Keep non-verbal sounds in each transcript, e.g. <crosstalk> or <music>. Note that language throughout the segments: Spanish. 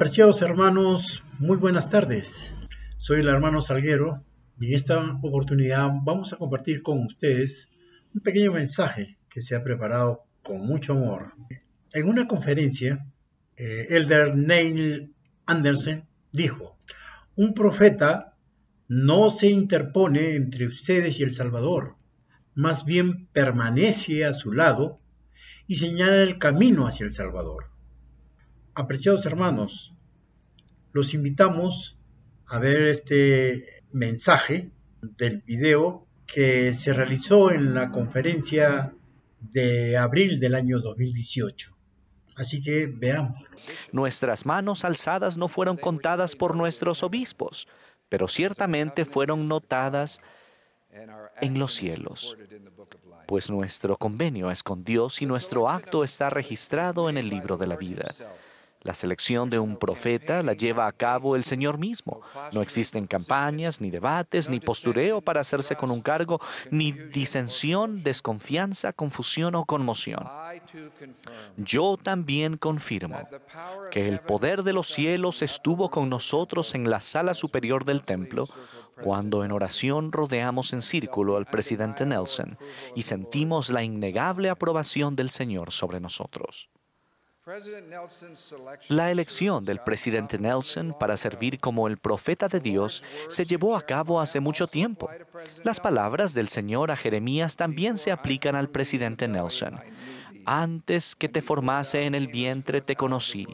Apreciados hermanos, muy buenas tardes. Soy el hermano Salguero y en esta oportunidad vamos a compartir con ustedes un pequeño mensaje que se ha preparado con mucho amor. En una conferencia, eh, Elder Neil Anderson dijo, un profeta no se interpone entre ustedes y el Salvador, más bien permanece a su lado y señala el camino hacia el Salvador. Apreciados hermanos, los invitamos a ver este mensaje del video que se realizó en la conferencia de abril del año 2018. Así que veamos. Nuestras manos alzadas no fueron contadas por nuestros obispos, pero ciertamente fueron notadas en los cielos, pues nuestro convenio es con Dios y nuestro acto está registrado en el libro de la vida. La selección de un profeta la lleva a cabo el Señor mismo. No existen campañas, ni debates, ni postureo para hacerse con un cargo, ni disensión, desconfianza, confusión o conmoción. Yo también confirmo que el poder de los cielos estuvo con nosotros en la sala superior del templo cuando en oración rodeamos en círculo al presidente Nelson y sentimos la innegable aprobación del Señor sobre nosotros. La elección del presidente Nelson para servir como el profeta de Dios se llevó a cabo hace mucho tiempo. Las palabras del Señor a Jeremías también se aplican al presidente Nelson. Antes que te formase en el vientre te conocí,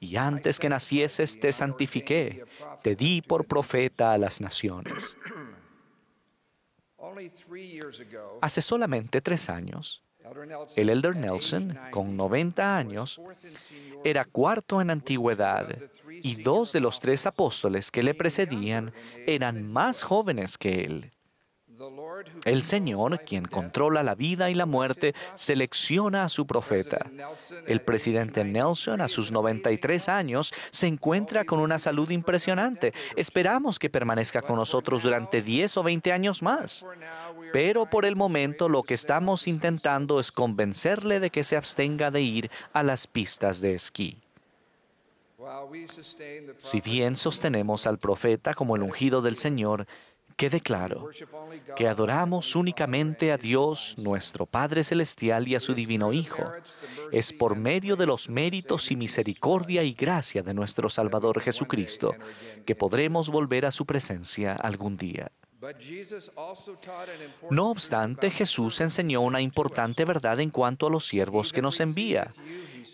y antes que nacieses te santifiqué, te di por profeta a las naciones. <clears throat> Hace solamente tres años, el elder Nelson, con 90 años, era cuarto en antigüedad y dos de los tres apóstoles que le precedían eran más jóvenes que él. El Señor, quien controla la vida y la muerte, selecciona a su profeta. El presidente Nelson, a sus 93 años, se encuentra con una salud impresionante. Esperamos que permanezca con nosotros durante 10 o 20 años más. Pero por el momento lo que estamos intentando es convencerle de que se abstenga de ir a las pistas de esquí. Si bien sostenemos al profeta como el ungido del Señor, Quede claro que adoramos únicamente a Dios, nuestro Padre Celestial, y a su Divino Hijo. Es por medio de los méritos y misericordia y gracia de nuestro Salvador Jesucristo que podremos volver a su presencia algún día. No obstante, Jesús enseñó una importante verdad en cuanto a los siervos que nos envía.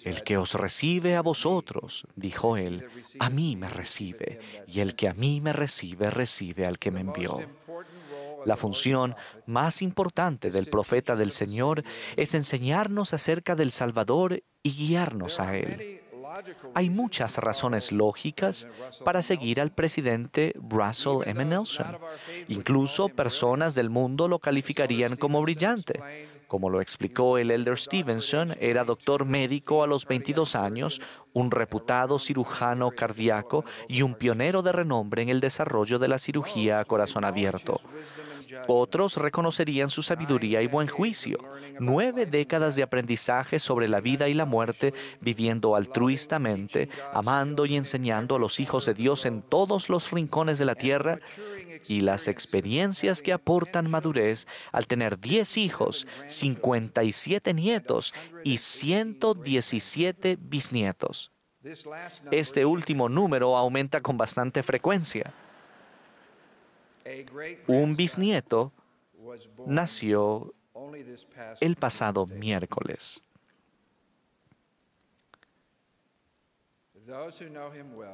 El que os recibe a vosotros, dijo él, a mí me recibe, y el que a mí me recibe, recibe al que me envió. La función más importante del profeta del Señor es enseñarnos acerca del Salvador y guiarnos a Él. Hay muchas razones lógicas para seguir al presidente Russell M. Nelson. Incluso personas del mundo lo calificarían como brillante. Como lo explicó el elder Stevenson, era doctor médico a los 22 años, un reputado cirujano cardíaco y un pionero de renombre en el desarrollo de la cirugía a corazón abierto. Otros reconocerían su sabiduría y buen juicio. Nueve décadas de aprendizaje sobre la vida y la muerte, viviendo altruistamente, amando y enseñando a los hijos de Dios en todos los rincones de la tierra, y las experiencias que aportan madurez al tener 10 hijos, 57 nietos y 117 bisnietos. Este último número aumenta con bastante frecuencia. Un bisnieto nació el pasado miércoles.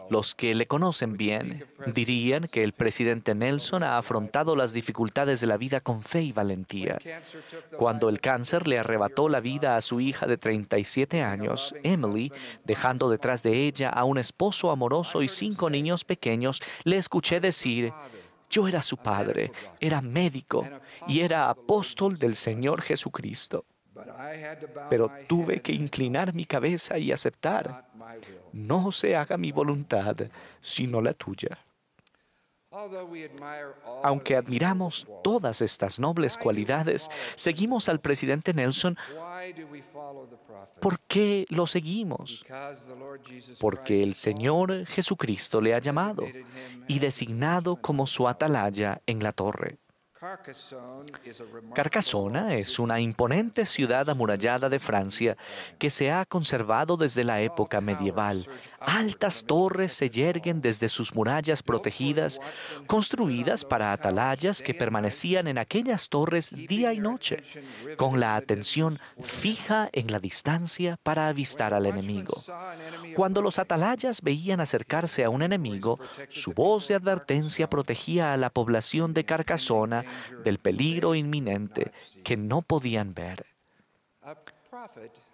Los que le conocen bien dirían que el presidente Nelson ha afrontado las dificultades de la vida con fe y valentía. Cuando el cáncer le arrebató la vida a su hija de 37 años, Emily, dejando detrás de ella a un esposo amoroso y cinco niños pequeños, le escuché decir, yo era su padre, era médico y era apóstol del Señor Jesucristo. Pero tuve que inclinar mi cabeza y aceptar, no se haga mi voluntad, sino la tuya. Aunque admiramos todas estas nobles cualidades, seguimos al presidente Nelson. ¿Por qué lo seguimos? Porque el Señor Jesucristo le ha llamado y designado como su atalaya en la torre. Carcasona es una imponente ciudad amurallada de Francia que se ha conservado desde la época medieval. Altas torres se yerguen desde sus murallas protegidas, construidas para atalayas que permanecían en aquellas torres día y noche, con la atención fija en la distancia para avistar al enemigo. Cuando los atalayas veían acercarse a un enemigo, su voz de advertencia protegía a la población de Carcassona del peligro inminente que no podían ver.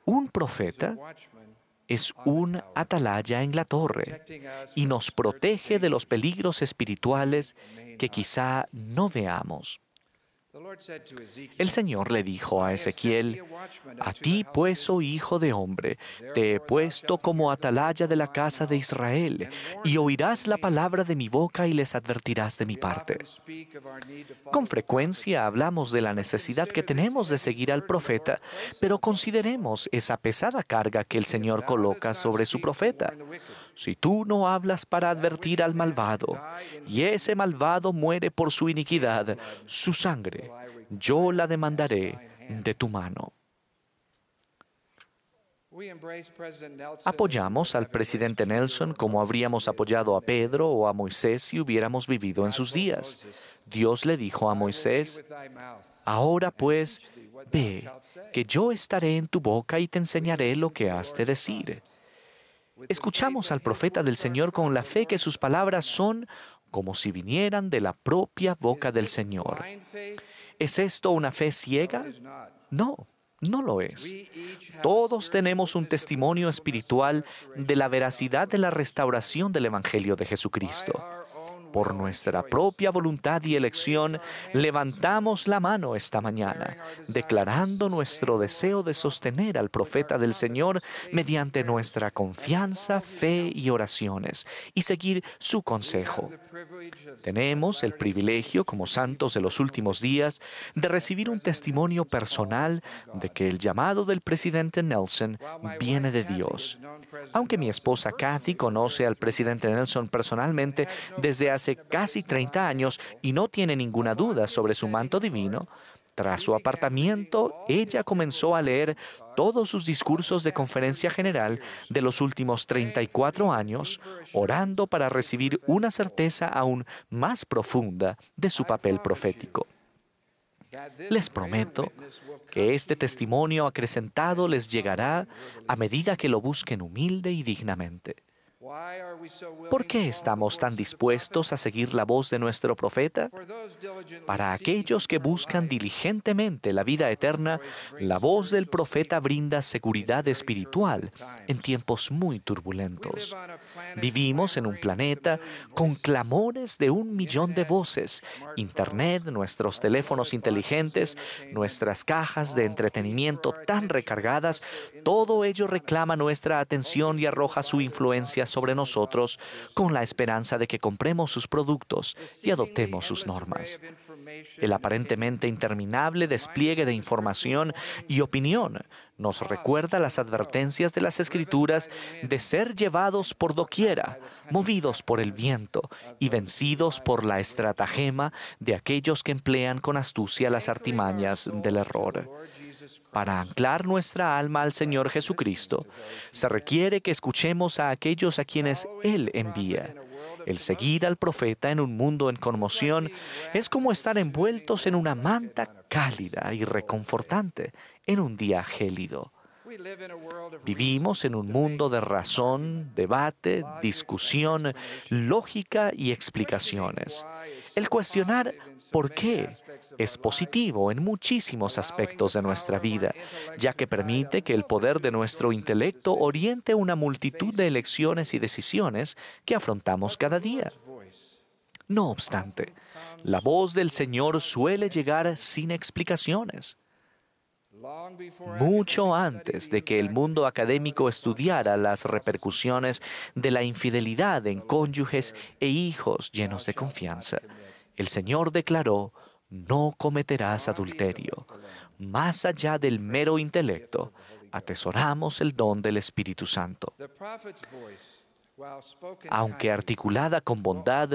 Un profeta es un atalaya en la torre y nos protege de los peligros espirituales que quizá no veamos. El Señor le dijo a Ezequiel, A ti pues, oh hijo de hombre, te he puesto como atalaya de la casa de Israel, y oirás la palabra de mi boca y les advertirás de mi parte. Con frecuencia hablamos de la necesidad que tenemos de seguir al profeta, pero consideremos esa pesada carga que el Señor coloca sobre su profeta si tú no hablas para advertir al malvado, y ese malvado muere por su iniquidad, su sangre, yo la demandaré de tu mano. Apoyamos al presidente Nelson como habríamos apoyado a Pedro o a Moisés si hubiéramos vivido en sus días. Dios le dijo a Moisés, ahora pues, ve, que yo estaré en tu boca y te enseñaré lo que has de decir. Escuchamos al profeta del Señor con la fe que sus palabras son como si vinieran de la propia boca del Señor. ¿Es esto una fe ciega? No, no lo es. Todos tenemos un testimonio espiritual de la veracidad de la restauración del Evangelio de Jesucristo. Por nuestra propia voluntad y elección, levantamos la mano esta mañana, declarando nuestro deseo de sostener al profeta del Señor mediante nuestra confianza, fe y oraciones, y seguir su consejo. Tenemos el privilegio, como santos de los últimos días, de recibir un testimonio personal de que el llamado del presidente Nelson viene de Dios. Aunque mi esposa Kathy conoce al presidente Nelson personalmente desde hace casi 30 años y no tiene ninguna duda sobre su manto divino, tras su apartamiento, ella comenzó a leer todos sus discursos de conferencia general de los últimos 34 años, orando para recibir una certeza aún más profunda de su papel profético. Les prometo que este testimonio acrecentado les llegará a medida que lo busquen humilde y dignamente. ¿Por qué estamos tan dispuestos a seguir la voz de nuestro profeta? Para aquellos que buscan diligentemente la vida eterna, la voz del profeta brinda seguridad espiritual en tiempos muy turbulentos. Vivimos en un planeta con clamores de un millón de voces, Internet, nuestros teléfonos inteligentes, nuestras cajas de entretenimiento tan recargadas, todo ello reclama nuestra atención y arroja su influencia sobre nosotros con la esperanza de que compremos sus productos y adoptemos sus normas. El aparentemente interminable despliegue de información y opinión nos recuerda las advertencias de las Escrituras de ser llevados por doquiera, movidos por el viento y vencidos por la estratagema de aquellos que emplean con astucia las artimañas del error. Para anclar nuestra alma al Señor Jesucristo, se requiere que escuchemos a aquellos a quienes Él envía el seguir al profeta en un mundo en conmoción es como estar envueltos en una manta cálida y reconfortante en un día gélido. Vivimos en un mundo de razón, debate, discusión, lógica y explicaciones. El cuestionar por qué es positivo en muchísimos aspectos de nuestra vida, ya que permite que el poder de nuestro intelecto oriente una multitud de elecciones y decisiones que afrontamos cada día. No obstante, la voz del Señor suele llegar sin explicaciones. Mucho antes de que el mundo académico estudiara las repercusiones de la infidelidad en cónyuges e hijos llenos de confianza, el Señor declaró, no cometerás adulterio. Más allá del mero intelecto, atesoramos el don del Espíritu Santo. Aunque articulada con bondad,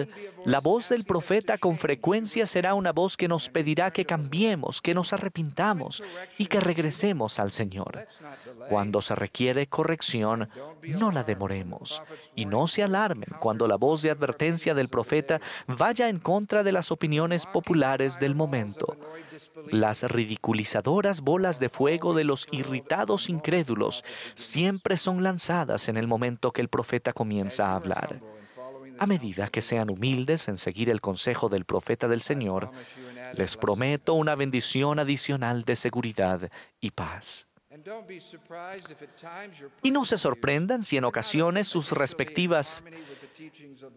la voz del profeta con frecuencia será una voz que nos pedirá que cambiemos, que nos arrepintamos y que regresemos al Señor. Cuando se requiere corrección, no la demoremos y no se alarmen cuando la voz de advertencia del profeta vaya en contra de las opiniones populares del momento. Las ridiculizadoras bolas de fuego de los irritados incrédulos siempre son lanzadas en el momento que el profeta comienza a hablar. A medida que sean humildes en seguir el consejo del profeta del Señor, les prometo una bendición adicional de seguridad y paz. Y no se sorprendan si en ocasiones sus respectivas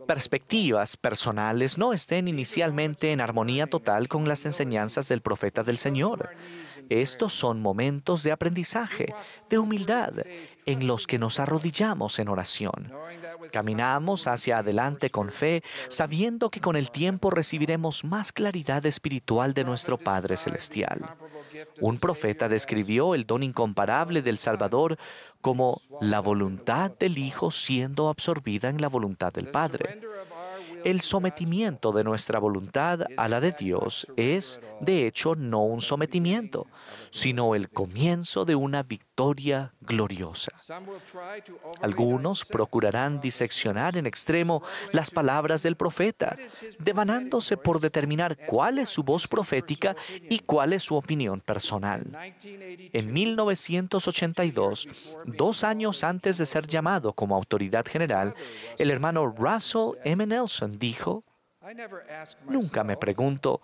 perspectivas personales no estén inicialmente en armonía total con las enseñanzas del profeta del Señor. Estos son momentos de aprendizaje, de humildad, en los que nos arrodillamos en oración. Caminamos hacia adelante con fe, sabiendo que con el tiempo recibiremos más claridad espiritual de nuestro Padre Celestial. Un profeta describió el don incomparable del Salvador como la voluntad del Hijo siendo absorbida en la voluntad del Padre. El sometimiento de nuestra voluntad a la de Dios es, de hecho, no un sometimiento, sino el comienzo de una victoria gloriosa. Algunos procurarán diseccionar en extremo las palabras del profeta, devanándose por determinar cuál es su voz profética y cuál es su opinión personal. En 1982, dos años antes de ser llamado como autoridad general, el hermano Russell M. Nelson dijo, nunca me pregunto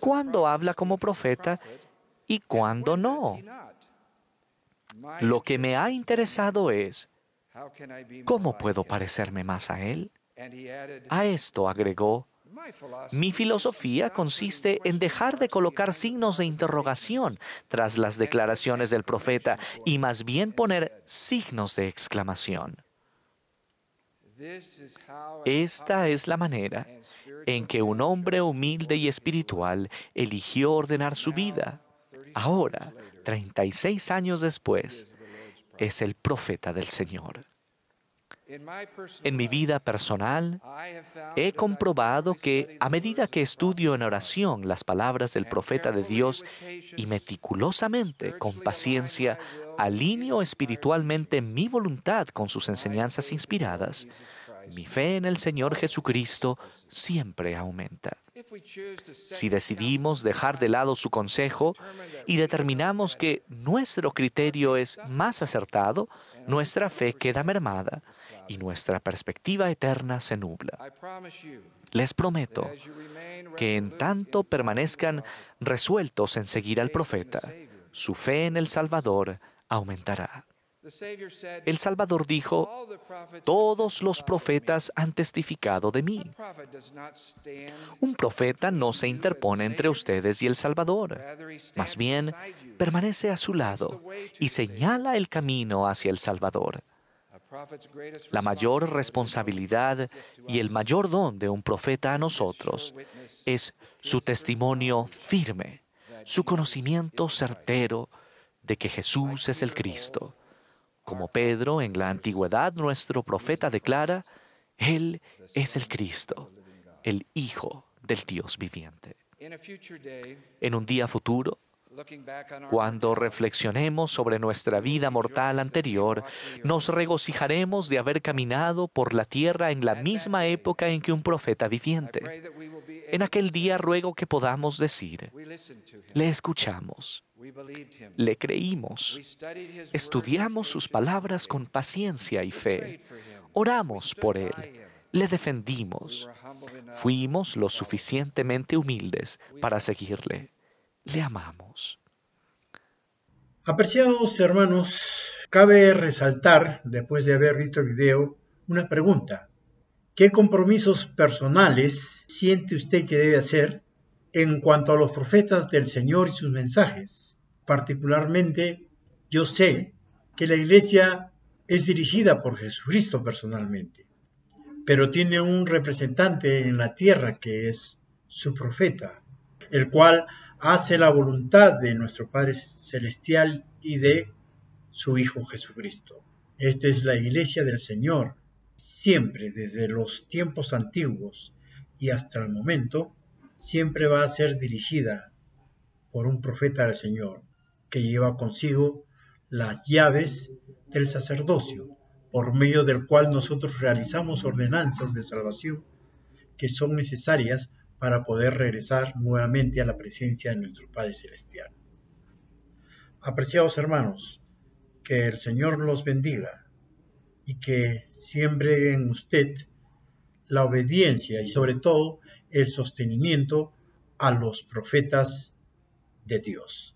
cuándo habla como profeta y cuándo no. Lo que me ha interesado es, ¿cómo puedo parecerme más a él? A esto agregó, mi filosofía consiste en dejar de colocar signos de interrogación tras las declaraciones del profeta y más bien poner signos de exclamación. Esta es la manera en que un hombre humilde y espiritual eligió ordenar su vida. Ahora, 36 años después, es el profeta del Señor. En mi vida personal, he comprobado que a medida que estudio en oración las palabras del profeta de Dios y meticulosamente, con paciencia, alineo espiritualmente mi voluntad con sus enseñanzas inspiradas, mi fe en el Señor Jesucristo siempre aumenta. Si decidimos dejar de lado su consejo y determinamos que nuestro criterio es más acertado, nuestra fe queda mermada y nuestra perspectiva eterna se nubla. Les prometo que en tanto permanezcan resueltos en seguir al profeta, su fe en el Salvador aumentará. El Salvador dijo, todos los profetas han testificado de mí. Un profeta no se interpone entre ustedes y el Salvador, más bien permanece a su lado y señala el camino hacia el Salvador. La mayor responsabilidad y el mayor don de un profeta a nosotros es su testimonio firme, su conocimiento certero de que Jesús es el Cristo como Pedro en la antigüedad, nuestro profeta declara, Él es el Cristo, el Hijo del Dios viviente. En un día futuro, cuando reflexionemos sobre nuestra vida mortal anterior, nos regocijaremos de haber caminado por la tierra en la misma época en que un profeta viviente. En aquel día ruego que podamos decir, le escuchamos, le creímos. Estudiamos sus palabras con paciencia y fe. Oramos por él. Le defendimos. Fuimos lo suficientemente humildes para seguirle. Le amamos. Apreciados hermanos, cabe resaltar, después de haber visto el video, una pregunta. ¿Qué compromisos personales siente usted que debe hacer en cuanto a los profetas del Señor y sus mensajes? particularmente, yo sé que la iglesia es dirigida por Jesucristo personalmente, pero tiene un representante en la tierra que es su profeta, el cual hace la voluntad de nuestro Padre Celestial y de su Hijo Jesucristo. Esta es la iglesia del Señor, siempre desde los tiempos antiguos y hasta el momento, siempre va a ser dirigida por un profeta del Señor, que lleva consigo las llaves del sacerdocio, por medio del cual nosotros realizamos ordenanzas de salvación que son necesarias para poder regresar nuevamente a la presencia de nuestro Padre Celestial. Apreciados hermanos, que el Señor los bendiga y que siembre en usted la obediencia y sobre todo el sostenimiento a los profetas de Dios.